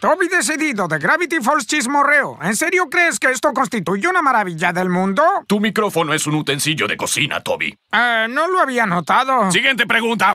Toby decidido de Gravity Falls Chismorreo. ¿En serio crees que esto constituye una maravilla del mundo? Tu micrófono es un utensilio de cocina, Toby. Eh, no lo había notado. Siguiente pregunta.